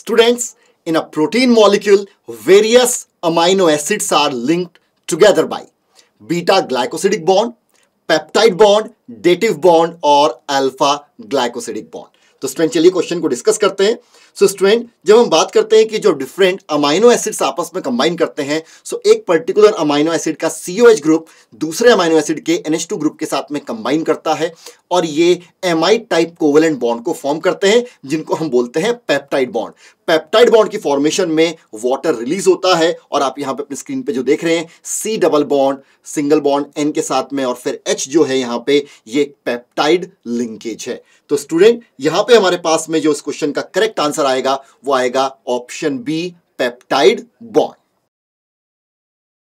Students, in a protein molecule, various amino acids are linked together by beta glycosidic bond, peptide bond, dative bond or alpha glycosidic bond. तो student चलिए question को discuss करते हैं so so, student जब हम बात करते हैं कि जो डिफरेंट अमाइनो एसिड्स आपस में कंबाइन करते हैं सो so एक पर्टिकुलर अमाइनो एसिड का सीओ ग्रुप दूसरे अमाइनो एसिड के एन एच टू ग्रुप के साथ में कंबाइन करता है और ये एमाइड टाइप कोवेलेंट बॉन्ड को फॉर्म करते हैं जिनको हम बोलते हैं पेप्टाइड बॉन्ड पेप्टाइड बॉन्ड की फॉर्मेशन में वाटर रिलीज होता है और आप यहां पे अपने स्क्रीन पे जो देख रहे हैं C double bond single bond N के साथ में और फिर एच जो है यहां पे ये पेप्टाइड लिंकेज है तो स्टूडेंट यहां पे हमारे पास में जो इस क्वेश्चन का करेक्ट आंसर आएगा वो आएगा ऑप्शन बी पेप्टाइड बॉन्ड